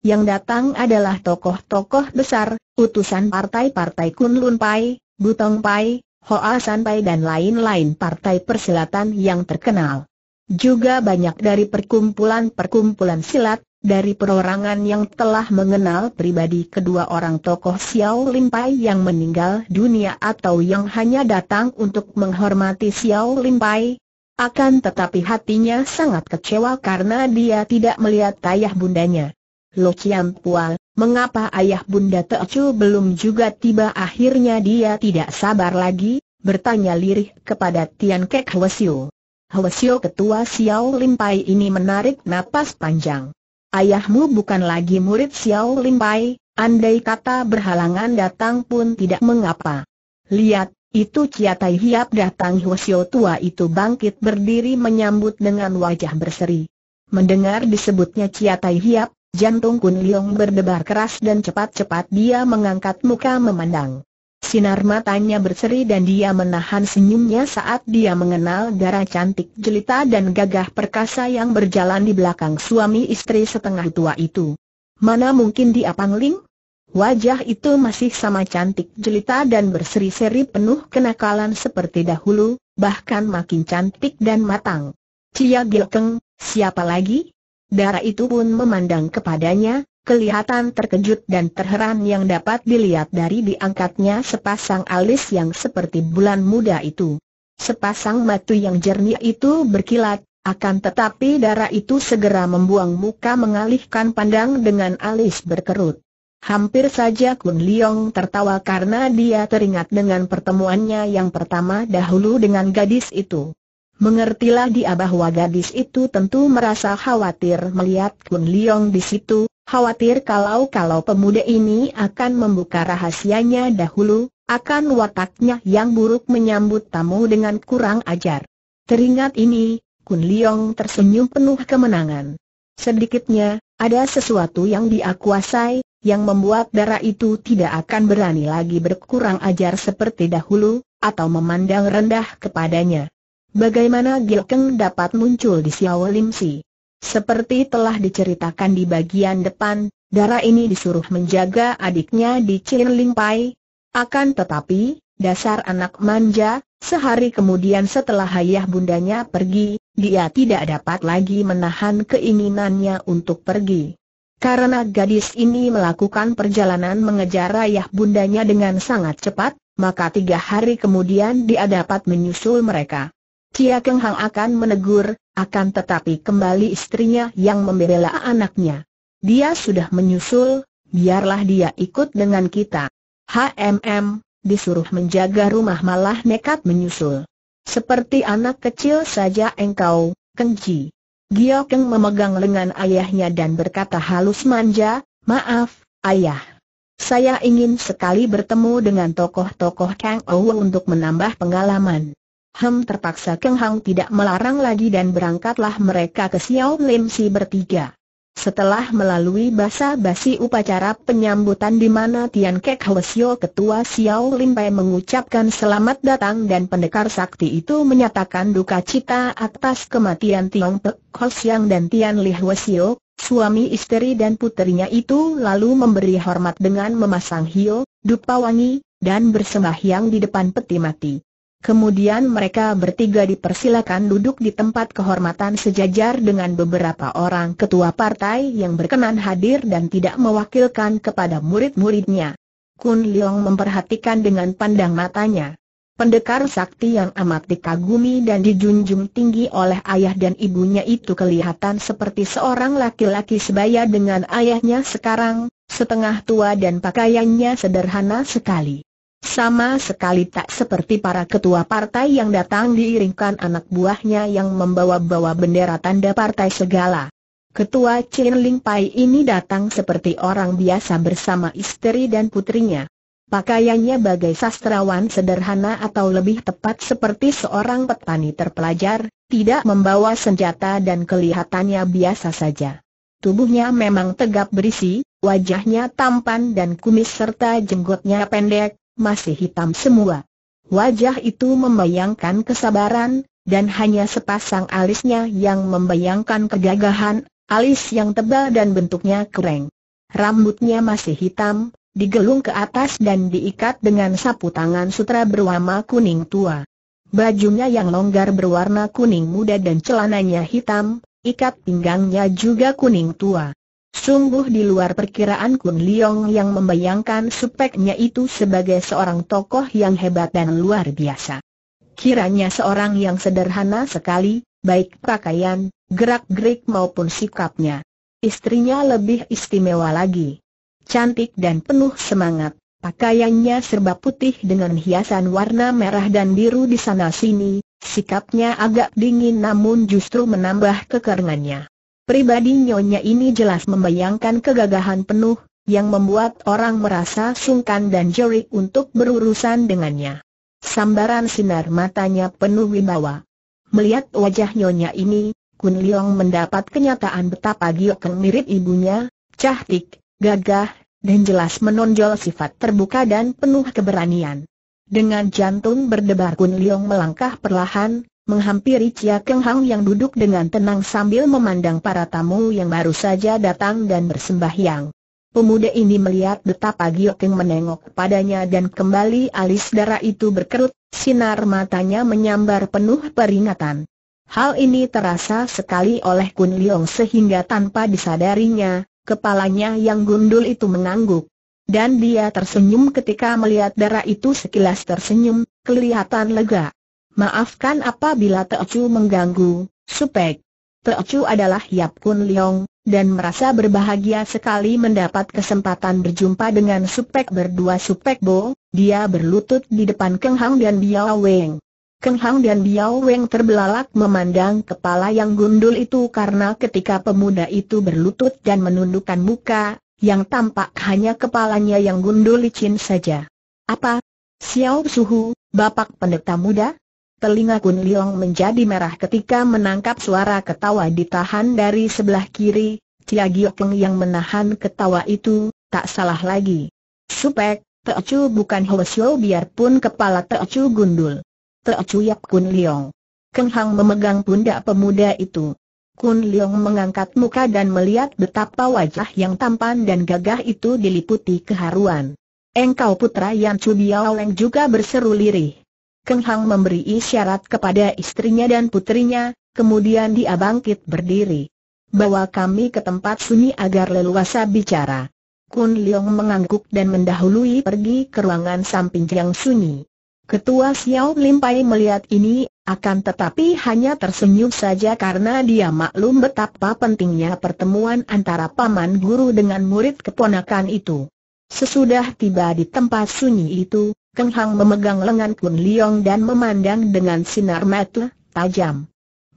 Yang datang adalah tokoh-tokoh besar, utusan partai-partai Kunlun Pai, Butong Pai, Hoa San Pai dan lain-lain partai persilatan yang terkenal. Juga banyak dari perkumpulan-perkumpulan silat, dari perorangan yang telah mengenal pribadi kedua orang tokoh Xiao Lim Pai yang meninggal dunia atau yang hanya datang untuk menghormati Xiao Lim Pai. Akan tetapi hatinya sangat kecewa karena dia tidak melihat ayah bundanya. Lo Chiam Pual, mengapa ayah bunda Teocu belum juga tiba akhirnya dia tidak sabar lagi, bertanya lirih kepada Tian Kek Hwesiu. Hwasyo ketua Xiao Limpai ini menarik napas panjang. Ayahmu bukan lagi murid Xiao Limpai, andai kata berhalangan datang pun tidak mengapa. Lihat, itu Tai Hiap datang Hwasyo tua itu bangkit berdiri menyambut dengan wajah berseri. Mendengar disebutnya Tai Hiap, jantung Kun Leong berdebar keras dan cepat-cepat dia mengangkat muka memandang. Sinar matanya berseri dan dia menahan senyumnya saat dia mengenal darah cantik jelita dan gagah perkasa yang berjalan di belakang suami istri setengah tua itu. Mana mungkin dia pangling? Wajah itu masih sama cantik jelita dan berseri-seri penuh kenakalan seperti dahulu, bahkan makin cantik dan matang. Cia Gilkeng, siapa lagi? Darah itu pun memandang kepadanya, kelihatan terkejut dan terheran yang dapat dilihat dari diangkatnya sepasang alis yang seperti bulan muda itu. Sepasang mata yang jernih itu berkilat, akan tetapi darah itu segera membuang muka mengalihkan pandang dengan alis berkerut. Hampir saja Kun Leong tertawa karena dia teringat dengan pertemuannya yang pertama dahulu dengan gadis itu. Mengertilah dia bahwa gadis itu tentu merasa khawatir melihat Kun Leong di situ, Khawatir kalau-kalau pemuda ini akan membuka rahasianya dahulu, akan wataknya yang buruk menyambut tamu dengan kurang ajar. Teringat ini, Kun Leong tersenyum penuh kemenangan. Sedikitnya, ada sesuatu yang dia kuasai, yang membuat darah itu tidak akan berani lagi berkurang ajar seperti dahulu, atau memandang rendah kepadanya. Bagaimana Gil Keng dapat muncul di Xiao Lim Si? Seperti telah diceritakan di bagian depan, darah ini disuruh menjaga adiknya di Ling Pai. Akan tetapi, dasar anak manja, sehari kemudian setelah ayah bundanya pergi, dia tidak dapat lagi menahan keinginannya untuk pergi. Karena gadis ini melakukan perjalanan mengejar ayah bundanya dengan sangat cepat, maka tiga hari kemudian dia dapat menyusul mereka. Cia Keng Hang akan menegur, akan tetapi kembali istrinya yang membela anaknya. Dia sudah menyusul, biarlah dia ikut dengan kita. HMM, disuruh menjaga rumah malah nekat menyusul. Seperti anak kecil saja engkau, Kenji. Gio Keng memegang lengan ayahnya dan berkata halus manja, maaf, ayah. Saya ingin sekali bertemu dengan tokoh-tokoh Kang Ou untuk menambah pengalaman. Hem terpaksa Keng Hang tidak melarang lagi dan berangkatlah mereka ke Xiao Lim Si bertiga. Setelah melalui basa-basi upacara penyambutan di mana Tian Kek Hwesyo ketua Xiao Lim Pai mengucapkan selamat datang dan pendekar sakti itu menyatakan duka cita atas kematian Tiong Pek Hwesyang dan Tian Li Hwesyo, suami istri dan puterinya itu lalu memberi hormat dengan memasang hio, dupa wangi, dan yang di depan peti mati. Kemudian mereka bertiga dipersilakan duduk di tempat kehormatan sejajar dengan beberapa orang ketua partai yang berkenan hadir dan tidak mewakilkan kepada murid-muridnya. Kun Leong memperhatikan dengan pandang matanya. Pendekar sakti yang amat dikagumi dan dijunjung tinggi oleh ayah dan ibunya itu kelihatan seperti seorang laki-laki sebaya dengan ayahnya sekarang, setengah tua dan pakaiannya sederhana sekali. Sama sekali tak seperti para ketua partai yang datang diiringkan anak buahnya yang membawa-bawa bendera tanda partai segala. Ketua Chin Ling Pai ini datang seperti orang biasa bersama istri dan putrinya. Pakaiannya bagai sastrawan sederhana atau lebih tepat seperti seorang petani terpelajar, tidak membawa senjata dan kelihatannya biasa saja. Tubuhnya memang tegap berisi, wajahnya tampan dan kumis serta jenggotnya pendek, masih hitam semua. Wajah itu membayangkan kesabaran, dan hanya sepasang alisnya yang membayangkan kegagahan, alis yang tebal dan bentuknya kering. Rambutnya masih hitam, digelung ke atas dan diikat dengan sapu tangan sutra berwarna kuning tua. Bajunya yang longgar berwarna kuning muda dan celananya hitam, ikat pinggangnya juga kuning tua. Sungguh di luar perkiraan Kun Liong yang membayangkan supeknya itu sebagai seorang tokoh yang hebat dan luar biasa. Kiranya seorang yang sederhana sekali, baik pakaian, gerak-gerik maupun sikapnya. Istrinya lebih istimewa lagi. Cantik dan penuh semangat, pakaiannya serba putih dengan hiasan warna merah dan biru di sana-sini, sikapnya agak dingin namun justru menambah kekerenannya. Pribadi Nyonya ini jelas membayangkan kegagahan penuh, yang membuat orang merasa sungkan dan jerik untuk berurusan dengannya. Sambaran sinar matanya penuh wibawa. Melihat wajah Nyonya ini, Kun Liang mendapat kenyataan betapa Giokeng mirip ibunya, cantik, gagah, dan jelas menonjol sifat terbuka dan penuh keberanian. Dengan jantung berdebar Kun Liang melangkah perlahan, menghampiri Chia Keng Hang yang duduk dengan tenang sambil memandang para tamu yang baru saja datang dan bersembahyang. Pemuda ini melihat betapa yang menengok padanya dan kembali alis darah itu berkerut, sinar matanya menyambar penuh peringatan. Hal ini terasa sekali oleh Kun Leong sehingga tanpa disadarinya, kepalanya yang gundul itu mengangguk. Dan dia tersenyum ketika melihat darah itu sekilas tersenyum, kelihatan lega. Maafkan apabila Teocu mengganggu, Supek. Teocu adalah Yap Kun Leong, dan merasa berbahagia sekali mendapat kesempatan berjumpa dengan Supek berdua Supek Bo, dia berlutut di depan Keng Hang dan Biao Weng. Keng Hang dan Biao Weng terbelalak memandang kepala yang gundul itu karena ketika pemuda itu berlutut dan menundukkan muka, yang tampak hanya kepalanya yang gundul licin saja. Apa? Xiao Suhu, Bapak Pendeta Muda? Telinga Kun Leong menjadi merah ketika menangkap suara ketawa ditahan dari sebelah kiri, Cia Giokeng yang menahan ketawa itu, tak salah lagi. Supek, Chu bukan Hoesyo biarpun kepala Chu gundul. Chu Yap Kun Leong. Keng Hang memegang pundak pemuda itu. Kun Leong mengangkat muka dan melihat betapa wajah yang tampan dan gagah itu diliputi keharuan. Engkau putra yang Chu Biao Leng juga berseru lirih. Keng Hang memberi isyarat kepada istrinya dan putrinya, kemudian dia bangkit berdiri. Bawa kami ke tempat sunyi agar leluasa bicara. Kun Leong mengangguk dan mendahului pergi ke ruangan samping yang sunyi. Ketua Xiao Lim melihat ini, akan tetapi hanya tersenyum saja karena dia maklum betapa pentingnya pertemuan antara paman guru dengan murid keponakan itu. Sesudah tiba di tempat sunyi itu, Keng Hang memegang lengan Kun Liong dan memandang dengan sinar mata tajam.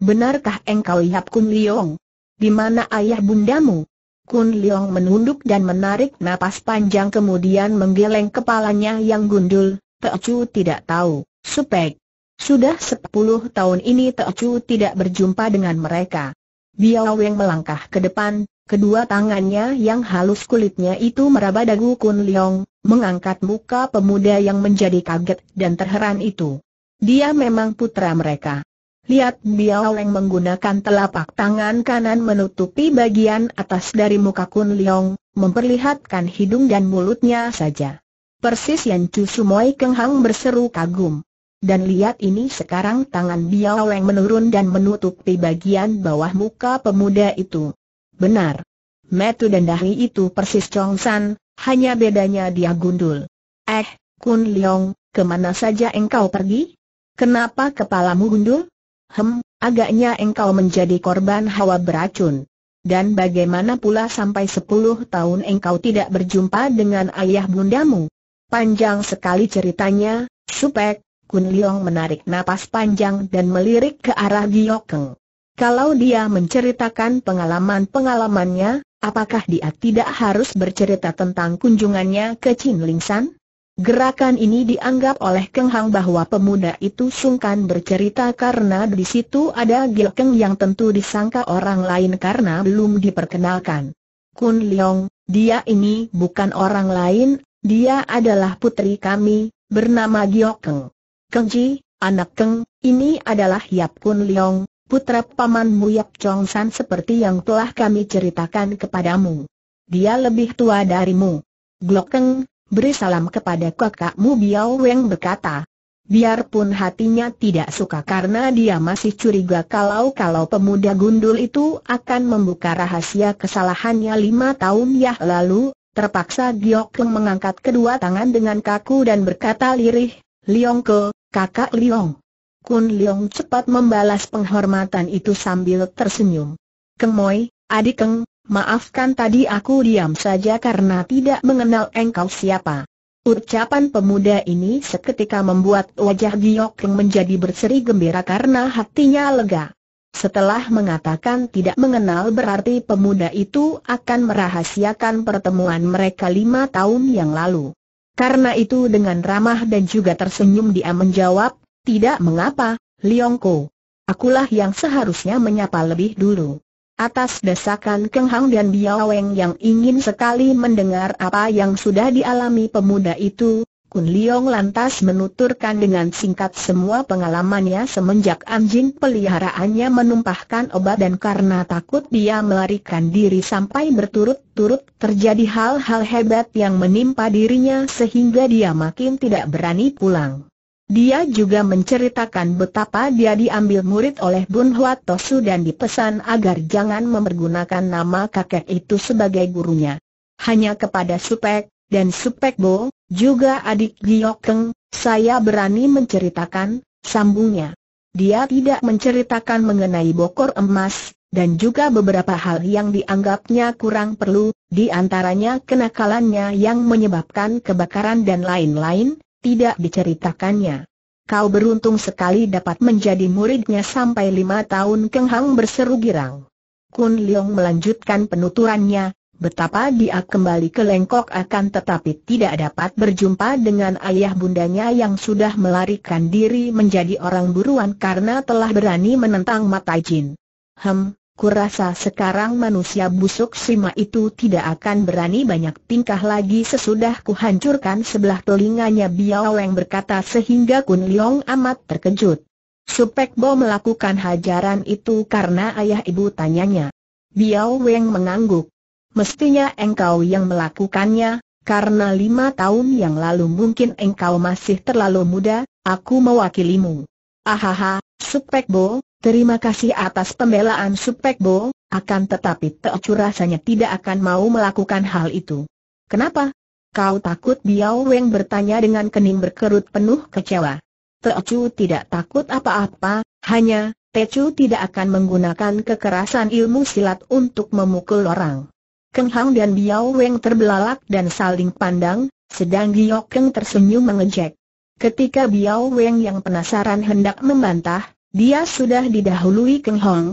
Benarkah engkau lihat Kun Liong? Di mana ayah bundamu? Kun Liong menunduk dan menarik napas panjang kemudian menggeleng kepalanya yang gundul, Chu tidak tahu, Supek. Sudah sepuluh tahun ini Chu tidak berjumpa dengan mereka. Biao Weng melangkah ke depan, Kedua tangannya yang halus kulitnya itu meraba dagu Kun Leong, mengangkat muka pemuda yang menjadi kaget dan terheran itu. Dia memang putra mereka. Lihat Biao Leng menggunakan telapak tangan kanan menutupi bagian atas dari muka Kun Leong, memperlihatkan hidung dan mulutnya saja. Persis yang Chu Sumoy Keng Hang berseru kagum. Dan lihat ini sekarang tangan Biao Leng menurun dan menutupi bagian bawah muka pemuda itu. Benar. Metu dan dahi itu persis Chong San, hanya bedanya dia gundul. Eh, Kun Leong, kemana saja engkau pergi? Kenapa kepalamu gundul? Hem, agaknya engkau menjadi korban hawa beracun. Dan bagaimana pula sampai sepuluh tahun engkau tidak berjumpa dengan ayah bundamu? Panjang sekali ceritanya, Supek, Kun Leong menarik napas panjang dan melirik ke arah Giokeng. Kalau dia menceritakan pengalaman-pengalamannya, apakah dia tidak harus bercerita tentang kunjungannya ke Chin Lingsan? Gerakan ini dianggap oleh Keng Hang bahwa pemuda itu sungkan bercerita karena di situ ada Gil Keng yang tentu disangka orang lain karena belum diperkenalkan. Kun Leong, dia ini bukan orang lain, dia adalah putri kami, bernama Giok Keng. Keng Ji, anak Keng, ini adalah Yap Kun Leong, putra pamanmu Yap Chong San seperti yang telah kami ceritakan kepadamu. Dia lebih tua darimu. Glokeng, beri salam kepada kakakmu Biao Weng berkata. Biarpun hatinya tidak suka karena dia masih curiga kalau-kalau pemuda gundul itu akan membuka rahasia kesalahannya lima tahun yang lalu, terpaksa Giokeng mengangkat kedua tangan dengan kaku dan berkata lirih, Liong ke, kakak Liong. Kun Leong cepat membalas penghormatan itu sambil tersenyum. Keng adik Keng, maafkan tadi aku diam saja karena tidak mengenal engkau siapa. Ucapan pemuda ini seketika membuat wajah Giok Keng menjadi berseri gembira karena hatinya lega. Setelah mengatakan tidak mengenal berarti pemuda itu akan merahasiakan pertemuan mereka lima tahun yang lalu. Karena itu dengan ramah dan juga tersenyum dia menjawab, tidak mengapa, Liongko. Akulah yang seharusnya menyapa lebih dulu. Atas desakan Keng Hang dan Biaweng yang ingin sekali mendengar apa yang sudah dialami pemuda itu, Kun Liong lantas menuturkan dengan singkat semua pengalamannya semenjak anjing peliharaannya menumpahkan obat dan karena takut dia melarikan diri sampai berturut-turut terjadi hal-hal hebat yang menimpa dirinya sehingga dia makin tidak berani pulang. Dia juga menceritakan betapa dia diambil murid oleh Bun Huat Tosu dan dipesan agar jangan mempergunakan nama kakek itu sebagai gurunya. Hanya kepada Supek, dan Supek Bo, juga adik Giokeng, saya berani menceritakan, sambungnya. Dia tidak menceritakan mengenai bokor emas, dan juga beberapa hal yang dianggapnya kurang perlu, di antaranya kenakalannya yang menyebabkan kebakaran dan lain-lain, tidak diceritakannya. Kau beruntung sekali dapat menjadi muridnya sampai lima tahun Keng Hang berseru girang. Kun Leong melanjutkan penuturannya, betapa dia kembali ke Lengkok akan tetapi tidak dapat berjumpa dengan ayah bundanya yang sudah melarikan diri menjadi orang buruan karena telah berani menentang mata jin. Hem, Kurasa sekarang manusia busuk Sima itu tidak akan berani banyak tingkah lagi sesudah kuhancurkan sebelah telinganya Biao Weng berkata sehingga Kun Leong amat terkejut. Supek Bo melakukan hajaran itu karena ayah ibu tanyanya. Biao Weng mengangguk. Mestinya engkau yang melakukannya, karena lima tahun yang lalu mungkin engkau masih terlalu muda, aku mewakilimu. Ahaha, Supek Bo, Terima kasih atas pembelaan Supek Bo, akan tetapi Teocu rasanya tidak akan mau melakukan hal itu. Kenapa? Kau takut Biao Weng bertanya dengan kening berkerut penuh kecewa. Teocu tidak takut apa-apa, hanya, Teocu tidak akan menggunakan kekerasan ilmu silat untuk memukul orang. Keng Hang dan Biao Weng terbelalak dan saling pandang, sedang Giok Keng tersenyum mengejek. Ketika Biao Weng yang penasaran hendak membantah, dia sudah didahului Keng Hong.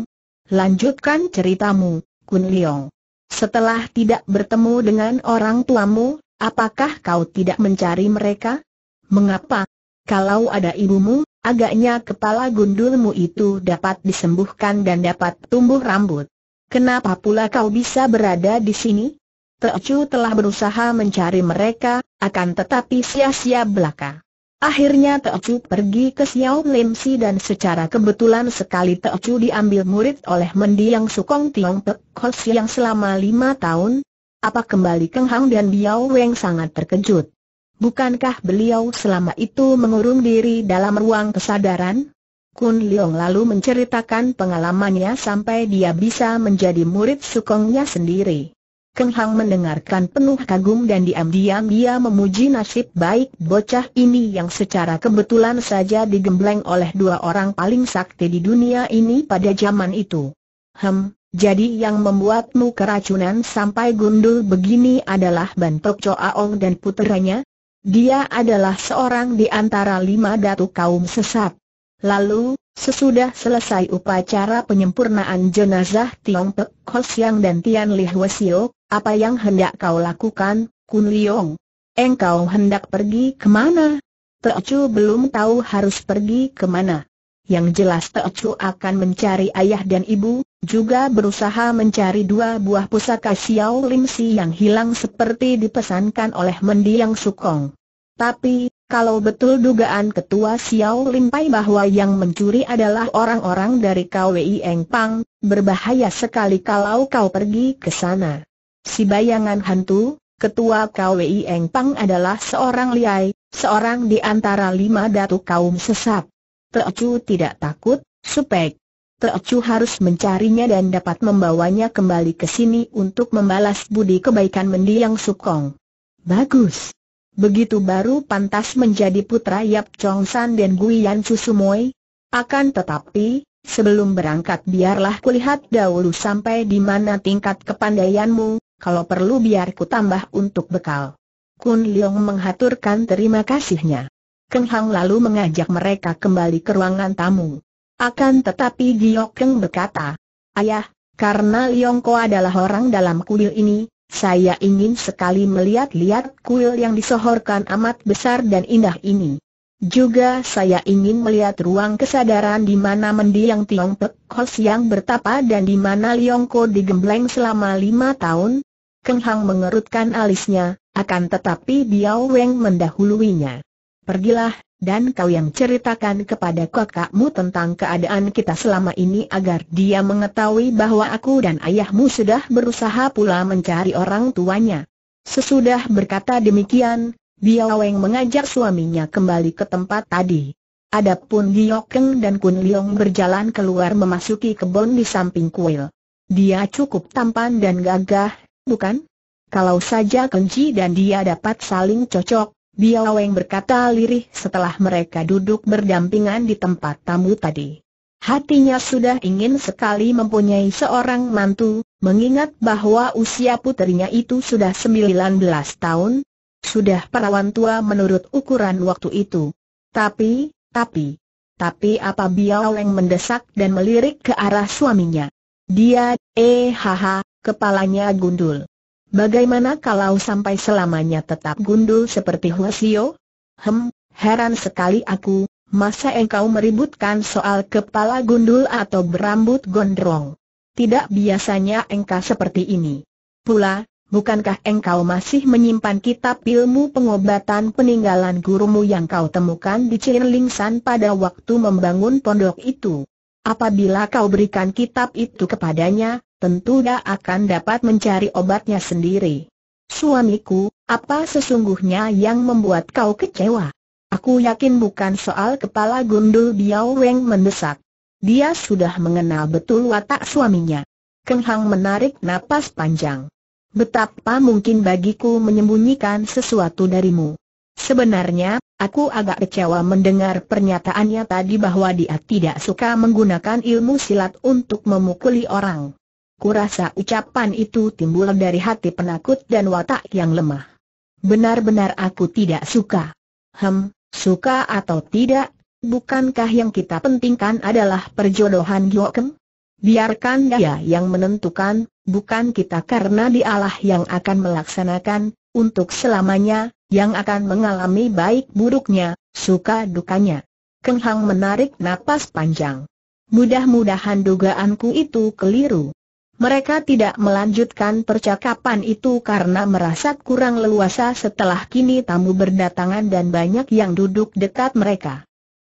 Lanjutkan ceritamu, Kun Liong. Setelah tidak bertemu dengan orang tuamu, apakah kau tidak mencari mereka? Mengapa? Kalau ada ibumu, agaknya kepala gundulmu itu dapat disembuhkan dan dapat tumbuh rambut. Kenapa pula kau bisa berada di sini? Teocu telah berusaha mencari mereka, akan tetapi sia-sia belaka. Akhirnya Teocu pergi ke Xiao Lim Si dan secara kebetulan sekali Teocu diambil murid oleh mendiang Sukong Tiong Pek kos yang selama lima tahun. Apa kembali Keng Hang dan Biao Weng sangat terkejut. Bukankah beliau selama itu mengurung diri dalam ruang kesadaran? Kun Leong lalu menceritakan pengalamannya sampai dia bisa menjadi murid sukongnya sendiri. Keng Hang mendengarkan penuh kagum dan diam-diam dia memuji nasib baik bocah ini yang secara kebetulan saja digembleng oleh dua orang paling sakti di dunia ini pada zaman itu. Hem, jadi yang membuatmu keracunan sampai gundul begini adalah Bantok Choaong dan puteranya? Dia adalah seorang di antara lima datu kaum sesat. Lalu, sesudah selesai upacara penyempurnaan jenazah Tiong Pek Kosiang dan Tian Li Huesio, apa yang hendak kau lakukan, Kun Liong? Engkau hendak pergi kemana? Teocu belum tahu harus pergi kemana. Yang jelas Teocu akan mencari ayah dan ibu, juga berusaha mencari dua buah pusaka Xiao Lim Si yang hilang seperti dipesankan oleh mendiang Sukong. Tapi, kalau betul dugaan ketua Xiao Limpai bahwa yang mencuri adalah orang-orang dari KWI Eng Pang, berbahaya sekali kalau kau pergi ke sana. Si bayangan hantu, ketua KWI Eng Pang adalah seorang liai, seorang di antara lima datu kaum sesat. Teocu tidak takut, supek. Teocu harus mencarinya dan dapat membawanya kembali ke sini untuk membalas budi kebaikan mendiang Sukong. Bagus begitu baru pantas menjadi putra Yap Chong San dan Guian Susumoy. Akan tetapi, sebelum berangkat biarlah kulihat dahulu sampai di mana tingkat kepandaianmu, kalau perlu biar ku tambah untuk bekal. Kun Leong menghaturkan terima kasihnya. Keng Hang lalu mengajak mereka kembali ke ruangan tamu. Akan tetapi Giok Keng berkata, Ayah, karena Leong Ko adalah orang dalam kuil ini, saya ingin sekali melihat-lihat kuil yang disohorkan amat besar dan indah ini. Juga saya ingin melihat ruang kesadaran di mana mendiang Tiong Pek Hos yang bertapa dan di mana Liong Ko digembleng selama lima tahun. Keng Hang mengerutkan alisnya, akan tetapi Biao Weng mendahuluinya. Pergilah, dan kau yang ceritakan kepada kakakmu tentang keadaan kita selama ini agar dia mengetahui bahwa aku dan ayahmu sudah berusaha pula mencari orang tuanya. Sesudah berkata demikian, Biao Weng mengajak suaminya kembali ke tempat tadi. Adapun Giokeng dan Kun Liong berjalan keluar memasuki kebun di samping kuil. Dia cukup tampan dan gagah, bukan? Kalau saja Kenji dan dia dapat saling cocok, Biao berkata lirih setelah mereka duduk berdampingan di tempat tamu tadi. Hatinya sudah ingin sekali mempunyai seorang mantu, mengingat bahwa usia putrinya itu sudah 19 tahun, sudah perawan tua menurut ukuran waktu itu. Tapi, tapi, tapi apa Biao mendesak dan melirik ke arah suaminya. Dia, eh haha, kepalanya gundul. Bagaimana kalau sampai selamanya tetap gundul seperti Huasio? Hem, heran sekali aku, masa engkau meributkan soal kepala gundul atau berambut gondrong? Tidak biasanya engkau seperti ini. Pula, bukankah engkau masih menyimpan kitab ilmu pengobatan peninggalan gurumu yang kau temukan di Cirlingsan pada waktu membangun pondok itu? Apabila kau berikan kitab itu kepadanya, tentu dia akan dapat mencari obatnya sendiri. Suamiku, apa sesungguhnya yang membuat kau kecewa? Aku yakin bukan soal kepala gundul Biao Weng mendesak. Dia sudah mengenal betul watak suaminya. Keng Hang menarik napas panjang. Betapa mungkin bagiku menyembunyikan sesuatu darimu. Sebenarnya, aku agak kecewa mendengar pernyataannya tadi bahwa dia tidak suka menggunakan ilmu silat untuk memukuli orang. Kurasa ucapan itu timbul dari hati penakut dan watak yang lemah. Benar-benar aku tidak suka. Hem, suka atau tidak, bukankah yang kita pentingkan adalah perjodohan Gyokem? Biarkan dia yang menentukan, bukan kita karena dialah yang akan melaksanakan, untuk selamanya, yang akan mengalami baik buruknya, suka dukanya. Keng Hang menarik napas panjang. Mudah-mudahan dugaanku itu keliru. Mereka tidak melanjutkan percakapan itu karena merasa kurang leluasa setelah kini tamu berdatangan dan banyak yang duduk dekat mereka.